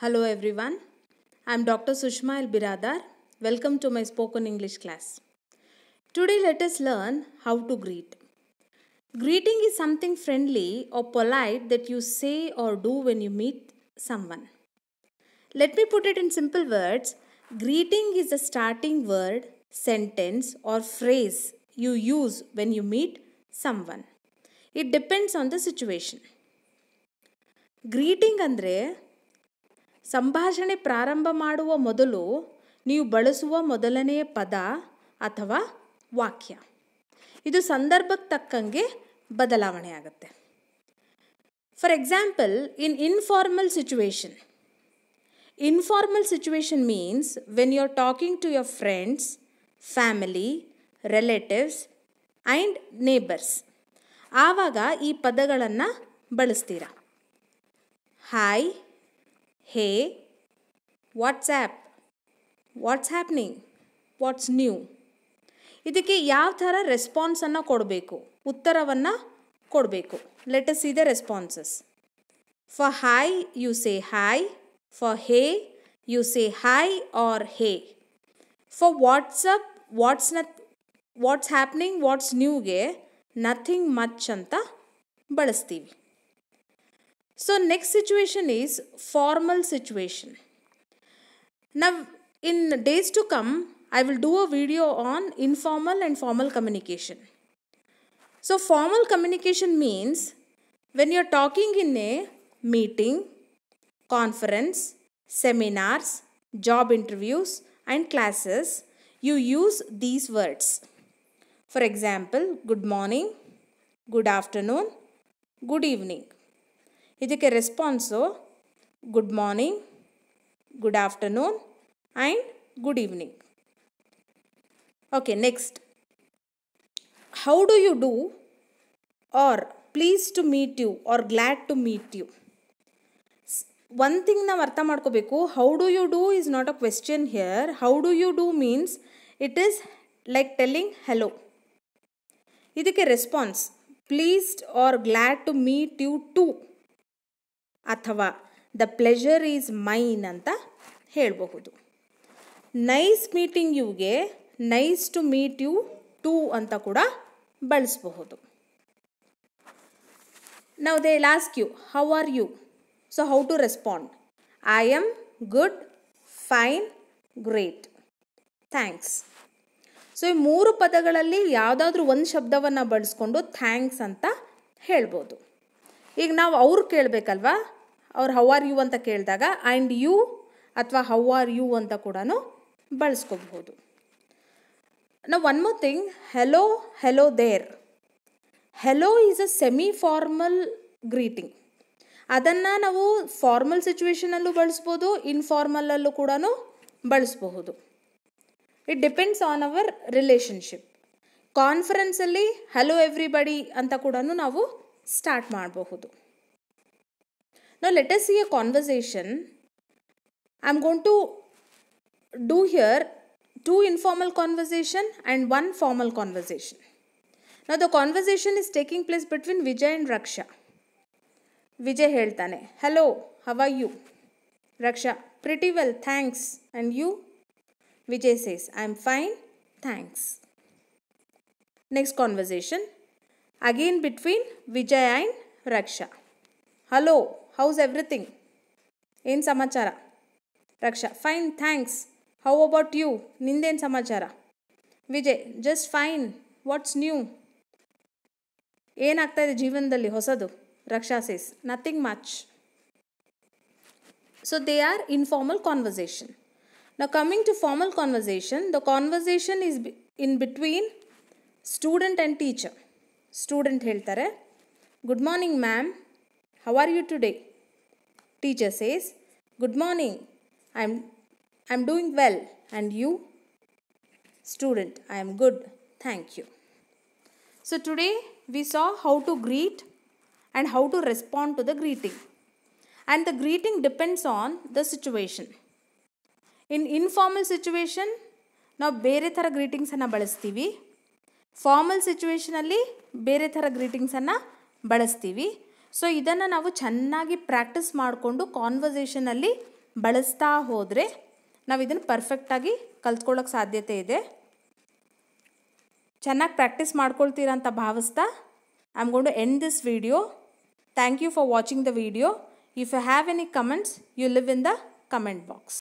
Hello everyone. I am Dr. Sushma El Biradar. Welcome to my spoken English class. Today let us learn how to greet. Greeting is something friendly or polite that you say or do when you meet someone. Let me put it in simple words. Greeting is a starting word, sentence or phrase you use when you meet someone. It depends on the situation. Greeting andre. ಸಂಭಾಷಣೆ ಪ್ರಾರಂಭ ಮಾಡುವ ಮೊದಲು ನೀವು ಬಳಸುವ ಮೊದಲನೆಯ ಪದ ಅಥವಾ ವಾಕ್ಯ ಇದು ಸಂದರ್ಭಕ್ಕೆ ತಕ್ಕಂಗೆ ಬದಲಾವಣೆ ಆಗುತ್ತೆ for example in informal situation informal situation means when you are talking to your friends family relatives and neighbours ಆವಾಗ ಈ ಪದಗಳನ್ನು ಬಳಸ್ತೀರ hi hey what's up what's happening what's new ಇದಕ್ಕೆ ಯಾವ ಥರ ರೆಸ್ಪಾನ್ಸನ್ನು ಕೊಡಬೇಕು ಉತ್ತರವನ್ನು ಕೊಡಬೇಕು let's see the responses for hi you say hi for hey you say hi or hey for what's up what's ನತ್ ವಾಟ್ಸ್ ಹ್ಯಾಪ್ನಿಂಗ್ ವಾಟ್ಸ್ ನ್ಯೂಗೆ ನಥಿಂಗ್ ಮಚ್ ಅಂತ ಬಳಸ್ತೀವಿ So next situation is formal situation. Now in days to come, I will do a video on informal and formal communication. So formal communication means when you are talking in a meeting, conference, seminars, job interviews and classes, you use these words. For example, good morning, good afternoon, good evening. ಇದಕ್ಕೆ response good morning good afternoon and good evening okay next how do you do or pleased to meet you or glad to meet you ಒಂದು ತಿಂಗ ನ ವರ್ತ ಮಾಡ್ಕೊಬೇಕು how do you do is not a question here how do you do means it is like telling hello ಇದಕ್ಕೆ response pleased or glad to meet you too ಅಥವಾ the pleasure is mine ಅಂತ ಹೇಳಬಹುದು nice meeting ಯುಗೆ nice to meet you too ಅಂತ ಕೂಡ ಬಳಸಬಹುದು ನಾವು they ask you how are you so how to respond I am good fine great thanks so ಈ ಮೂರು ಪದಗಳಲ್ಲಿ ಯಾವುದಾದ್ರೂ ಒಂದು ಶಬ್ದವನ್ನು ಬಳಸ್ಕೊಂಡು ಥ್ಯಾಂಕ್ಸ್ ಅಂತ ಹೇಳ್ಬೋದು ಈಗ ನಾವು ಅವ್ರು ಕೇಳಬೇಕಲ್ವಾ ಅವ್ರು ಹೌ ಆರ್ ಯು ಅಂತ ಕೇಳಿದಾಗ ಆ್ಯಂಡ್ ಯು ಅಥವಾ ಹೌ ಆರ್ ಯು ಅಂತ ಕೂಡ ಬಳಸ್ಕೋಬಹುದು ನಾವು one more thing hello hello there hello is a semi formal greeting ಅದನ್ನು ನಾವು ಫಾರ್ಮಲ್ ಸಿಚುವೇಶನಲ್ಲೂ ಬಳಸ್ಬೋದು ಇನ್ಫಾರ್ಮಲಲ್ಲೂ ಕೂಡ ಬಳಸಬಹುದು it depends on our relationship ಕಾನ್ಫರೆನ್ಸಲ್ಲಿ ಹಲೋ ಎವ್ರಿಬಡಿ ಅಂತ ಕೂಡ ನಾವು ಸ್ಟಾರ್ಟ್ ಮಾಡಬಹುದು Now let us see a conversation. I am going to do here two informal conversation and one formal conversation. Now the conversation is taking place between Vijay and Raksha. Vijay heltane. Hello, how are you? Raksha, pretty well, thanks. And you? Vijay says, I am fine, thanks. Next conversation. Again between Vijay and Raksha. Hello, how's everything ಏನು ಸಮಾಚಾರ Raksha fine thanks how about you ನಿಂದೇನು ಸಮಾಚಾರ Vijay just fine what's new ಏನಾಗ್ತಾಯಿದೆ ಜೀವನದಲ್ಲಿ ಹೊಸದು Raksha says nothing much so they are informal conversation ನಾವು coming to formal conversation the conversation is be in between student and teacher ಸ್ಟೂಡೆಂಟ್ ಹೇಳ್ತಾರೆ good morning ma'am how are you today Teacher says, Good morning. I'm, I'm doing well. And you? Student, I am good. Thank you. So today we saw how to greet and how to respond to the greeting. And the greeting depends on the situation. In in informal situation greetings ಬೇರೆ ಥರ ಗ್ರೀಟಿಂಗ್ಸನ್ನು Formal formal ಸಿಚುವೇಶನಲ್ಲಿ ಬೇರೆ ಥರ ಗ್ರೀಟಿಂಗ್ಸನ್ನು balasthivi. So ಇದನ್ನು ನಾವು ಚೆನ್ನಾಗಿ practice ಮಾಡಿಕೊಂಡು ಕಾನ್ವರ್ಸೇಷನಲ್ಲಿ ಬಳಸ್ತಾ ಹೋದರೆ ನಾವು ಇದನ್ನು ಪರ್ಫೆಕ್ಟಾಗಿ ಕಲ್ತ್ಕೊಳ್ಳೋಕೆ ಸಾಧ್ಯತೆ ಇದೆ ಚೆನ್ನಾಗಿ ಪ್ರಾಕ್ಟೀಸ್ ಮಾಡ್ಕೊಳ್ತೀರ ಅಂತ ಭಾವಿಸ್ತಾ I am gonna end this video thank you for watching the video if you have any comments you leave in the comment box